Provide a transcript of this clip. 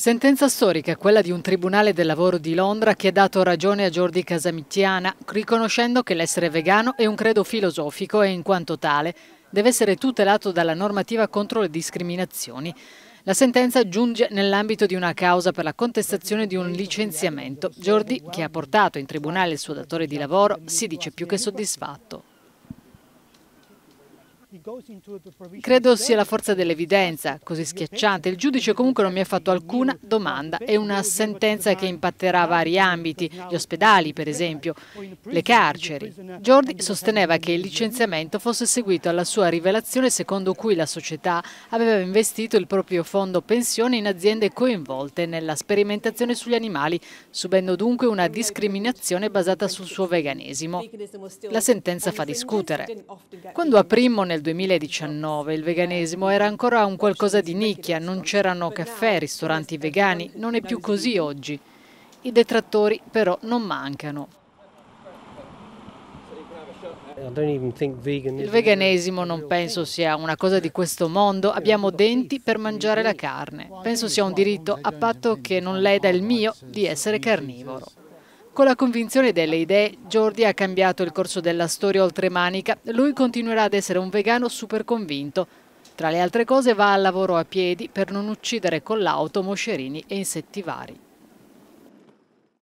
Sentenza storica, quella di un tribunale del lavoro di Londra che ha dato ragione a Jordi Casamittiana, riconoscendo che l'essere vegano è un credo filosofico e in quanto tale deve essere tutelato dalla normativa contro le discriminazioni. La sentenza giunge nell'ambito di una causa per la contestazione di un licenziamento. Jordi, che ha portato in tribunale il suo datore di lavoro, si dice più che soddisfatto. Credo sia la forza dell'evidenza, così schiacciante. Il giudice comunque non mi ha fatto alcuna domanda. È una sentenza che impatterà vari ambiti, gli ospedali per esempio, le carceri. Jordi sosteneva che il licenziamento fosse seguito alla sua rivelazione secondo cui la società aveva investito il proprio fondo pensione in aziende coinvolte nella sperimentazione sugli animali, subendo dunque una discriminazione basata sul suo veganesimo. La sentenza fa discutere. Quando aprimmo nel nel 2019 il veganesimo era ancora un qualcosa di nicchia, non c'erano caffè, ristoranti vegani, non è più così oggi. I detrattori però non mancano. Il veganesimo non penso sia una cosa di questo mondo, abbiamo denti per mangiare la carne. Penso sia un diritto a patto che non leda il mio di essere carnivoro. Con la convinzione delle idee, Jordi ha cambiato il corso della storia oltre Manica. Lui continuerà ad essere un vegano super convinto. Tra le altre cose va al lavoro a piedi per non uccidere con l'auto moscerini e insetti vari.